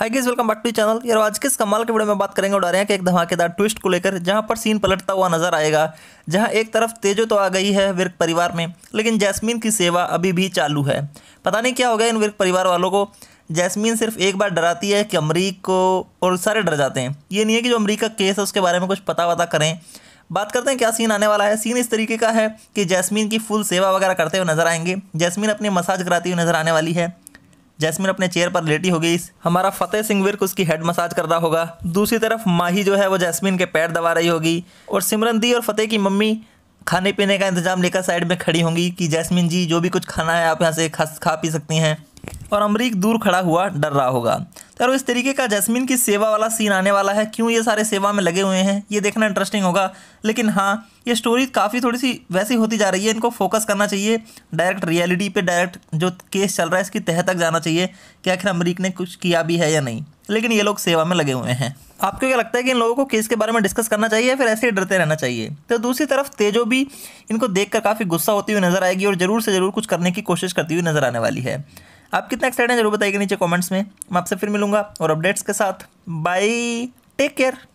hi guys welcome back to channel यार आज के इस कमाल के वीडियो में बात करेंगे उड़ा रहे हैं कि एक धमाकेदार ट्विस्ट को लेकर जहां पर सीन पलटता हुआ नजर आएगा जहां एक तरफ तेजो तो आ गई है विर्क परिवार में लेकिन जैस्मीन की सेवा अभी भी चालू है पता नहीं क्या हो गया इन विर्क परिवार वालों को जैस्मीन सिर्फ एक बार डराती है कि अमरीक को और सारे डर जाते हैं ये नहीं है कि जो अमरीक का केस है उसके बारे में कुछ पता वता करें बात करते हैं क्या सीन आने वाला है सीन इस तरीके का है कि जैस्मीन की फुल सेवा वगैरह करते हुए नजर आएंगे जैस्मीन अपनी मसाज कराती हुई नजर आने वाली है जैस्मिन अपने चेयर पर लेटी होगी हमारा फतेह सिंह विर्क उसकी हेड मसाज कर रहा होगा दूसरी तरफ माही जो है वो जैस्मिन के पैर दबा रही होगी और सिमरन दी और फतेह की मम्मी खाने पीने का इंतजाम लेकर साइड में खड़ी होंगी कि जैस्मिन जी जो भी कुछ खाना है आप यहाँ से खा खा पी सकती हैं और अमरीक दूर खड़ा हुआ डर रहा होगा तो यार इस तरीके का जैस्मिन की सेवा वाला सीन आने वाला है क्यों ये सारे सेवा में लगे हुए हैं ये देखना इंटरेस्टिंग होगा लेकिन हाँ ये स्टोरी काफ़ी थोड़ी सी वैसी होती जा रही है इनको फोकस करना चाहिए डायरेक्ट रियलिटी पे डायरेक्ट जो केस चल रहा है इसकी तह तक जाना चाहिए कि आखिर अमरीक ने कुछ किया भी है या नहीं लेकिन ये लोग सेवा में लगे हुए हैं आपको क्या लगता है कि इन लोगों को केस के बारे में डिस्कस करना चाहिए या फिर ऐसे ही डरते रहना चाहिए तो दूसरी तरफ तेजो भी इनको देखकर काफ़ी गुस्सा होती हुई नजर आएगी और ज़रूर से ज़रूर कुछ करने की कोशिश करती हुई नजर आने वाली है आप कितना एक्साइटेड जरूर बताइएगा नीचे कॉमेंट्स में मैं आपसे फिर मिलूंगा और अपडेट्स के साथ बाई टेक केयर